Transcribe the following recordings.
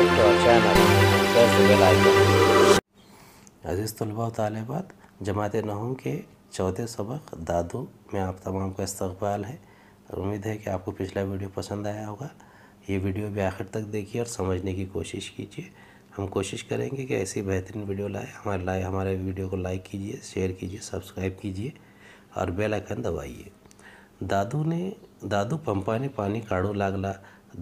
subscribe to our channel press the bell icon. अजीज़ तलबा तलबात जमात नहम के चौथे सबक दादू में आप तमाम का इस्तबाल है और उम्मीद है कि आपको पिछला वीडियो पसंद आया होगा ये वीडियो भी आखिर तक देखिए और समझने की कोशिश कीजिए हम कोशिश करेंगे कि ऐसी बेहतरीन वीडियो लाए हमारे लाए हमारे वीडियो को लाइक कीजिए शेयर कीजिए सब्सक्राइब कीजिए और बेल आइकन दबाइए दादू ने दादू पंपा ने पानी काढ़ो लागला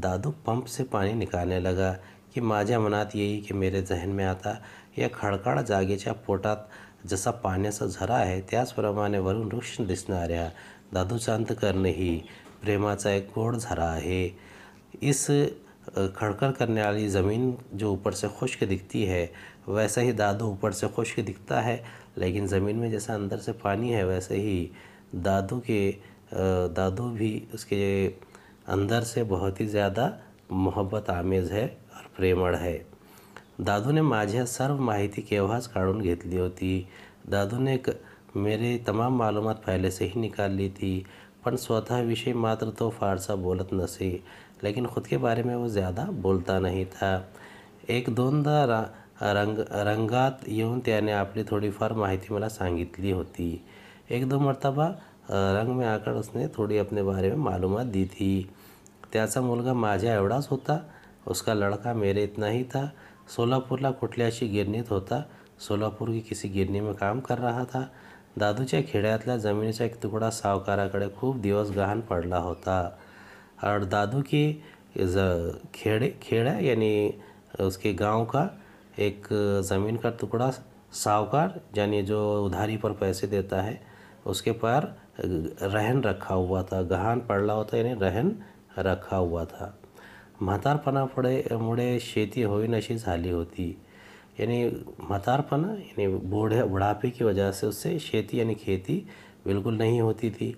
दादू पंप से पानी निकालने लगा कि माझ्या मनात येई कि मेरे जहन में आता या खड़खड़ जागे पोटात जसा पाण्याचा झरा आहे त्याचप्रमाणे वरून वृक्ष दिसणाऱ्या दादूचांत करणे ही प्रेमाचा एक गोड झरा है इस खड़खड़ करने वाली ज़मीन जो ऊपर से खुश्क दिखती है वैसा ही दादू ऊपर से खुश्क दिखता है लेकिन ज़मीन में जैसा अंदर से पानी है वैसे ही दादू के दादू भी उसके अंदर से बहुत ही ज़्यादा मोहब्बत आमेज़ है प्रेमळ आहे ने माझे सर्व माहिती केव्हाच काढून घेतली होती ने क मेरे तमाम मालूमात निकाल ली थी पण विषय मात्र तो फारसा बोलत नसे लेकिन खुद के बारे में वो ज़्यादा बोलता नहीं था एक दोनदा रंग रंगात येऊन त्याने आपली थोडीफार माहिती मला सांगितली होती एक दो मरतबा रंग में आकर उसने थोडी अपने बारे में मालूमात दी थी त्याचा मुलगा माझा एवढाच होता उसका लड़का मेरे इतना ही था सोलापूरला कुठल्याशी गिरनीत होता सोलापुर की किसी गिरनी में काम कर रहा था दादूच्या खेड्यातल्या जमिनीचा एक तुकडा सावकाराकडे खूप दिवस गहाण पडला होता और दादू की ज खेड़े खेड़ा यानी उसके गांव का एक ज़मीन का टुकड़ा सावकार यानी जो उधारी पर पैसे देता है उसके पर रहन रखा हुआ था गहन पड़ला होता यानी रहन रखा हुआ था म्हातारपणापुढे मुळे शेती होईनशी झाली होती यानी म्हातारपना यानी बूढ़े बुढ़ापे की वजह से उससे शेती यानी खेती बिल्कुल नहीं होती थी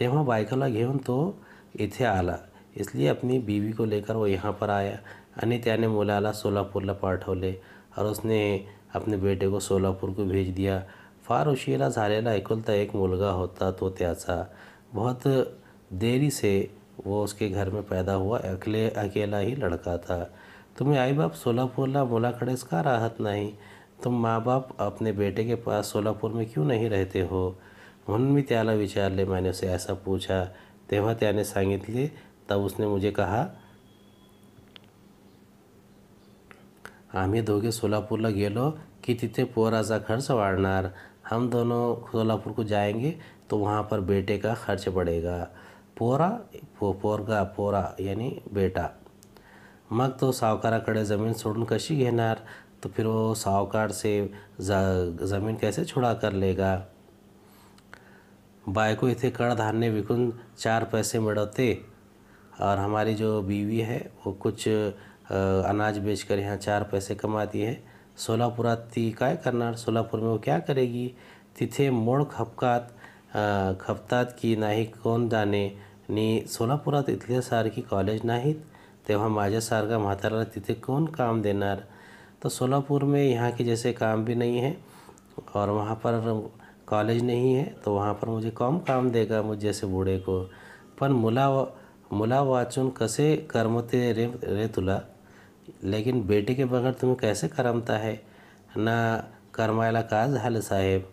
तेव्हा बायकोला घेऊन तो इथे आला इसलिए अपनी बीवी को लेकर वो यहाँ पर आया आणि त्याने मुलाला सोलापूरला पाठवले और उसने अपने बेटे को सोलापूर को भेज दिया फार उशिरा झालेला एकुलता एक मुलगा होता तो त्याचा बहुत देरी से वो उसके घर में पैदा हुआ अकेले अकेला ही लड़का था तुम्हें आई बाप सोलापुर ला खड़े इसका राहत नहीं तुम माँ बाप अपने बेटे के पास सोलापुर में क्यों नहीं रहते हो मन भी त्याला विचार ले मैंने उसे ऐसा पूछा ने त्याने सांगितले तब उसने मुझे कहा आम्ही दोघे सोलापूरला गेलो की तिथे पोराचा खर्च वाढणार हम दोनों सोलापुर को जाएंगे तो वहाँ पर बेटे का खर्च पड़ेगा पोरा पो पोरगा पोरा यानी बेटा मग तो सावकाराकडे जमीन सोडून कशी घेणार तो फिर वो सावकार से ज़मीन कैसे छुड़ा कर लेगा बायको कड़ कडधान्य विकुन चार पैसे मिळवते और हमारी जो बीवी है वो कुछ अनाज बेचकर यहाँ चार पैसे कमाती है सोलापुर ती काय करना सोलापुर में वो क्या करेगी तिथे मोड खपकात खपतात की ना ही कौन जाने सोलापुर इतने सारखी कॉलेज तो तेव्हा माझ्यासारखा मातारा तिथे कौन काम देना तो सोलापुर में यहाँ के जैसे काम भी नहीं है और वहाँ पर कॉलेज नहीं है तो वहाँ पर मुझे कौन काम देगा मुझ जैसे बूढ़े को पर मुला मुला वाचुन कसे करमते रे रे तुला लेकिन बेटे के बगैर तुम्हें कैसे करमता है ना कर्माला का झालं साहेब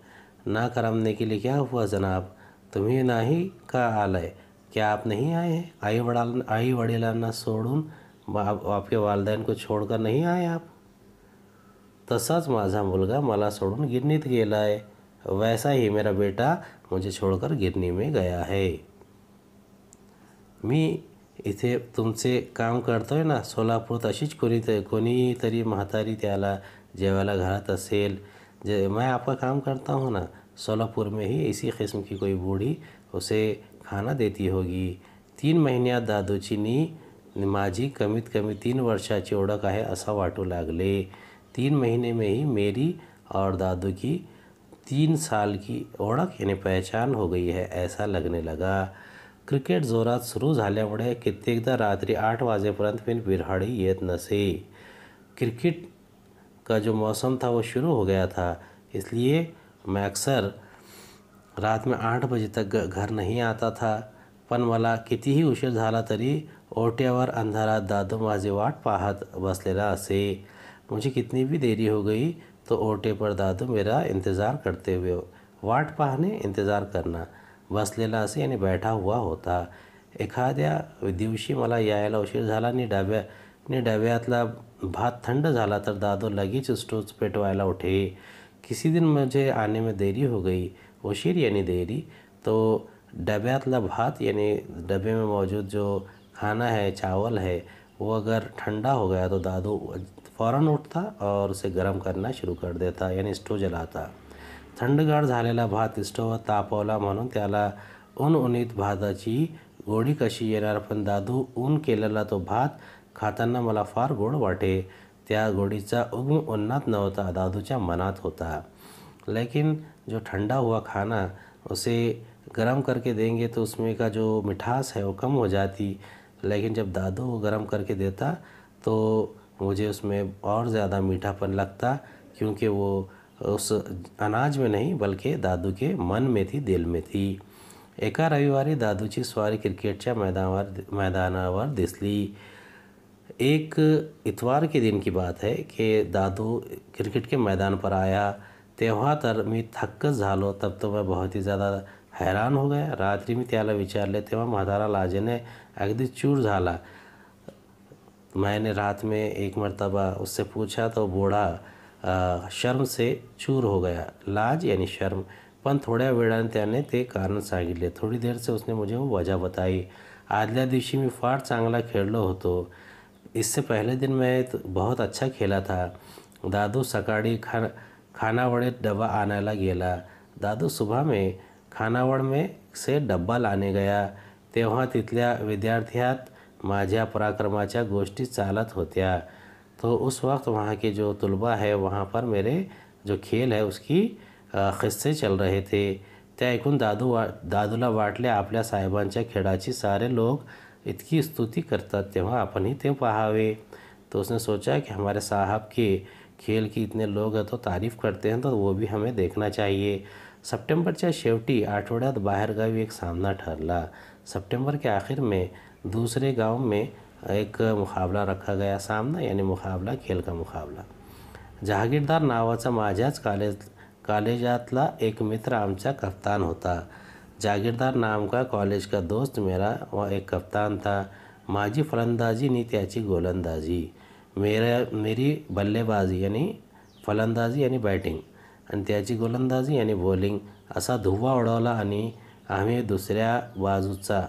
ना करमने के लिए क्या हुआ जनाब तुम्हें ना ही का आलय क्या आप नहीं आए हैं आई वड़ाल आई वड़ेलाना सोडून आपके वालदेन को छोडकर नहीं आए आप तसाच माझा मुलगा मला सोडून गिरनीत गेला है वैसा ही मेरा बेटा मुझे छोडकर गिरनी में गया है मी इथे तुमसे काम करते है ना सोलापुर अशीच को तरी महतारी म्हातारी त्याला जेवायला घर असेल जे मैं आपका काम करता हूँ ना सोलापुर में ही इसी किस्म की कोई बूढ़ी उसे खाना देती होगी तीन महिन्यात दादोचिनी माझी कमीत कमी तीन वर्षाची ओळख है असा वाटू लागले तीन महीने में ही मेरी और दादू की तीन साल की ओळख यानी पहचान हो गई है ऐसा लगने लगा क्रिकेट जोरात सुरू झाल्यामुळे कित्येकदा रात्रि आठ वजेपर्यंत फिर बिरहाड़ी न नसे क्रिकेट का जो मौसम था वो शुरू हो गया था इसलिए मैं अक्सर रात में आठ बजे तक घर नहीं आता था पण मला कितीही उशीर झाला तरी ओट्यावर अंधारात दादू माझी वाट पाहत बसलेला असे मुझे कितनी भी देरी हो गई तो ओटे पर दादू मेरा इंतज़ार करते हुए वाट पाहणे इंतज़ार करना बसलेला असे आणि बैठा हुआ होता एखाद्या दिवशी मला यायला उशीर झाला आणि डब्या आणि डब्यातला भात थंड झाला तर दादू लगेच स्टोच पेटवायला उठे किसी दिन मुझे आने में देरी हो गई उशीर यानी देरी तो डब्यातला भात यानी डब्बे में मौजूद जो खाना है चावल है वो अगर ठंडा हो गया तो दादू फ़ौरन उठता और उसे गर्म करना शुरू कर देता यानी स्टोव जलाता थंडगार झालेला भात स्टोव तापवला म्हणून त्याला ऊन उनीत भाताची गोडी कशी येणार पण दादू ऊन केलेला तो भात खाताना मला फार गोड वाटे त्या गोडीचा उग्म उन्नात न होता दादूच्या मनात होता लेकिन जो ठंडा हुआ खाना उसे गर्म करके देंगे तो उसमें का जो मिठास है वो कम हो जाती लेकिन जब दादू गर्म करके देता तो मुझे उसमें और ज़्यादा मीठापन लगता क्योंकि वो उस अनाज में नहीं बल्कि दादू के मन में थी दिल में थी एका रविवारी दादूची स्वारी क्रिकेटच्या मैदान मैदानावर दिसली एक इतवार के दिन की बात है कि दादू क्रिकेट के मैदान पर आया तर मी थक झालो तब तो मैं बहुत ही ज़्यादा हैरान हो गया रात्रि में त्याला विचारले तेव्हा लाजे ने अगदी चूर झाला मैंने रात में एक मरतबा उससे पूछा तो बूढ़ा शर्म से चूर हो गया लाज यानी शर्म पन थोड़ा वेळाने त्याने ते कारण सांगितले थोडी देर से उसने मुझे वो वजह बताई आदल्या दिवसी मैं फार चांगला हो तो इससे पहले दिन मैं तो बहुत अच्छा खेला था दादू सकाळी खाना डब्बा आने आणायला गया दादू सुबह में खानावड़ में से डब्बा लाने गया तेव्हा तिथल्या विद्यार्थियात माझा पराक्रमाचा गोष्टी चालत होत्या तो उस वक्त वहाँ के जो तलबा है वहाँ पर मेरे जो खेल है उसकी खिस्से चल रहे थे त्या ऐकून दादू वा दादूला वाटले अपने साहेबांच्या खेड़ा सारे लोग इतकी करता वहाँ अपन ही थे पहावे तो उसने सोचा कि हमारे साहब के खेल की इतने लोग हैं तो तारीफ़ करते हैं तो वो भी हमें देखना चाहिए या शेवटी बाहर का भी एक सामना ठहरला सप्टेंबर के आखिर में दूसरे गांव में एक मुकाबला रखा गया सामना यानी मुकाबला खेल का मुकाबला जहागीरदार नावाचा माजाज कालेज कालेजातला एक मित्र आमचा कप्तान होता जागीरदार नाम का कॉलेज का दोस्त मेरा वह एक कप्तान था माजी फलंदाजी नहीं अच्छी गोलंदाजी मेरा मेरी बल्लेबाजी यानी फलंदाजी यानी बैटिंग आणि त्याची गोलंदाजी यानी बॉलिंग असा धुव्वा उड़ाला यानी हमें दूसरा बाजूचा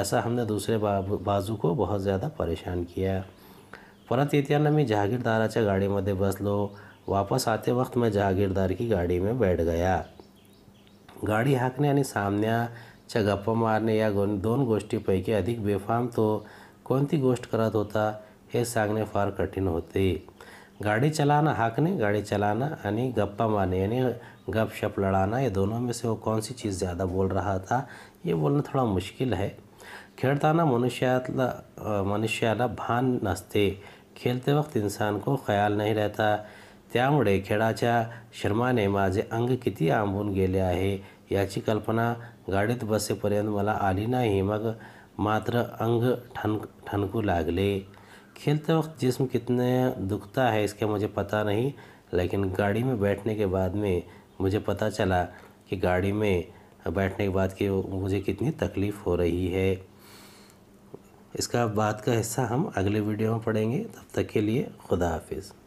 ऐसा हमने दूसरे बाजू को बहुत ज़्यादा परेशान किया परत येताना गाड़ी जहागीरदाराच्या बस बसलो वापस आते वक्त मैं जहागीरदार की गाडी में बैठ गया गाडी हाकणे आणि सामन्याच्या गप्पा मारने या गो दोन गोष्टीपैकी अधिक बेफाम तो कोणती गोष्ट करत होता हे सांगणे फार कठीण होते गाडी चलाना हाकने गाड़ी चलाना यानी गप्पा मारने यानी गपशप लड़ाना ये दोनों में से वो कौन सी चीज़ ज़्यादा बोल रहा था ये बोलना थोड़ा मुश्किल है खेळताना मनुष्यातला मनुष्याला भान नसते खेलते वक्त इंसान को ख्याल नहीं रहता त्यामुळे खेळाच्या श्रमाने माझे अंग किती आंबून गेले आहे याची कल्पना गाडीत बसेपर्यंत मला आली नाही मग मात्र अंग ठन ठनकू लागले खेलते वक्त जिस्म कितने दुखता है इसका मुझे पता नहीं लेकिन गाड़ी में बैठने के बाद में मुझे पता चला कि गाड़ी में बैठने के बाद कि मुझे कितनी तकलीफ़ हो रही है इसका बात का हिस्सा हम अगले वीडियो में पढ़ेंगे तब तक के लिए खुदा हाफिज़